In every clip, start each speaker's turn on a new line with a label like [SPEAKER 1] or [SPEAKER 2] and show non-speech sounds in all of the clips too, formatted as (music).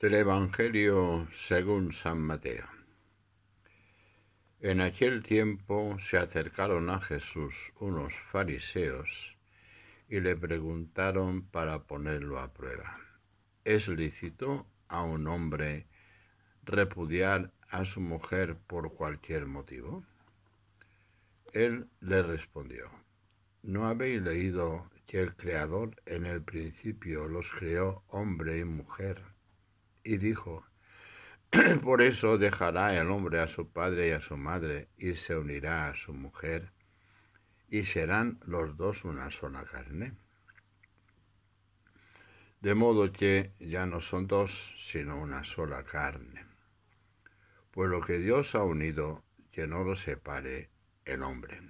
[SPEAKER 1] del Evangelio según San Mateo. En aquel tiempo se acercaron a Jesús unos fariseos y le preguntaron para ponerlo a prueba. ¿Es lícito a un hombre repudiar a su mujer por cualquier motivo? Él le respondió, ¿no habéis leído que el Creador en el principio los creó hombre y mujer? y dijo, (clears throat) por eso dejará el hombre a su padre y a su madre y se unirá a su mujer y serán los dos una sola carne. De modo que ya no son dos, sino una sola carne. Pues lo que Dios ha unido, que no lo separe el hombre.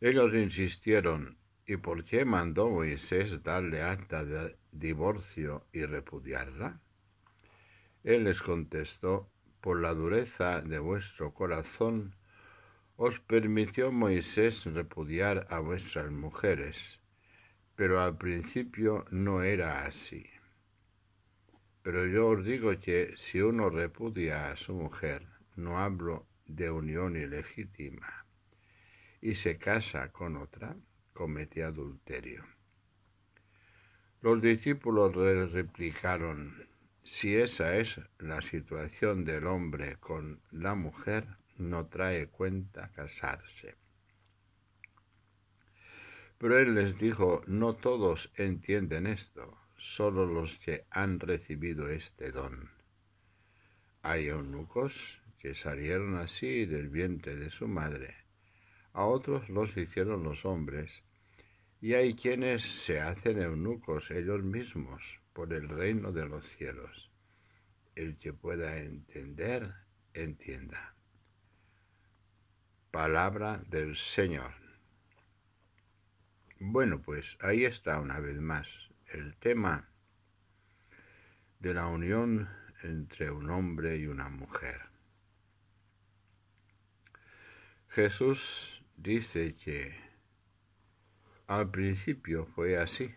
[SPEAKER 1] Ellos insistieron, ¿y por qué mandó Moisés darle acta de, divorcio y repudiarla? Él les contestó, por la dureza de vuestro corazón, os permitió Moisés repudiar a vuestras mujeres, pero al principio no era así. Pero yo os digo que si uno repudia a su mujer, no hablo de unión ilegítima, y se casa con otra, comete adulterio. Los discípulos le replicaron, si esa es la situación del hombre con la mujer, no trae cuenta casarse. Pero él les dijo, no todos entienden esto, solo los que han recibido este don. Hay eunucos que salieron así del vientre de su madre, a otros los hicieron los hombres, y hay quienes se hacen eunucos ellos mismos por el reino de los cielos. El que pueda entender, entienda. Palabra del Señor. Bueno, pues ahí está una vez más el tema de la unión entre un hombre y una mujer. Jesús dice que al principio fue así.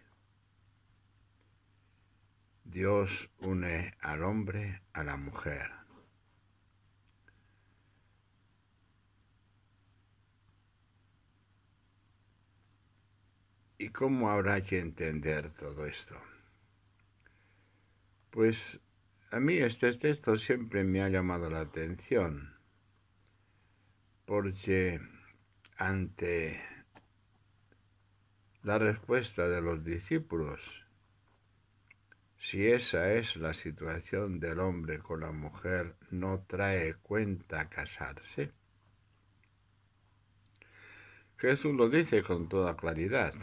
[SPEAKER 1] Dios une al hombre a la mujer. ¿Y cómo habrá que entender todo esto? Pues a mí este texto siempre me ha llamado la atención, porque ante la respuesta de los discípulos. Si esa es la situación del hombre con la mujer, no trae cuenta casarse. Jesús lo dice con toda claridad.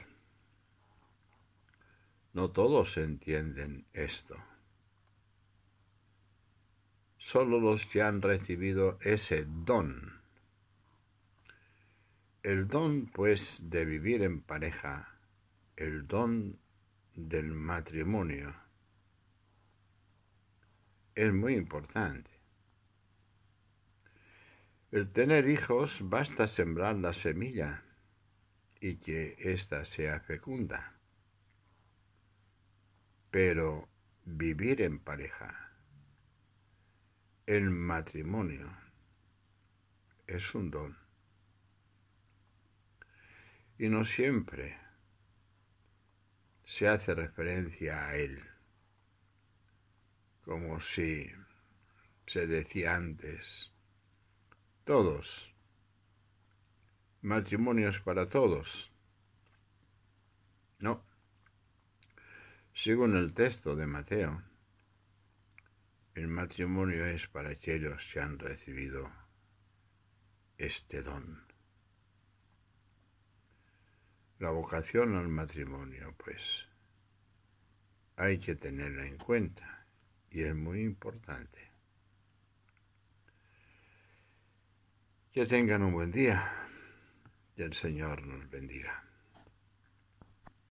[SPEAKER 1] No todos entienden esto. Solo los que han recibido ese don el don, pues, de vivir en pareja, el don del matrimonio, es muy importante. El tener hijos basta sembrar la semilla y que ésta sea fecunda. Pero vivir en pareja, el matrimonio, es un don y no siempre se hace referencia a él, como si se decía antes, todos, matrimonios para todos. No, según el texto de Mateo, el matrimonio es para aquellos que han recibido este don la vocación al matrimonio, pues hay que tenerla en cuenta y es muy importante. Que tengan un buen día y el Señor nos bendiga.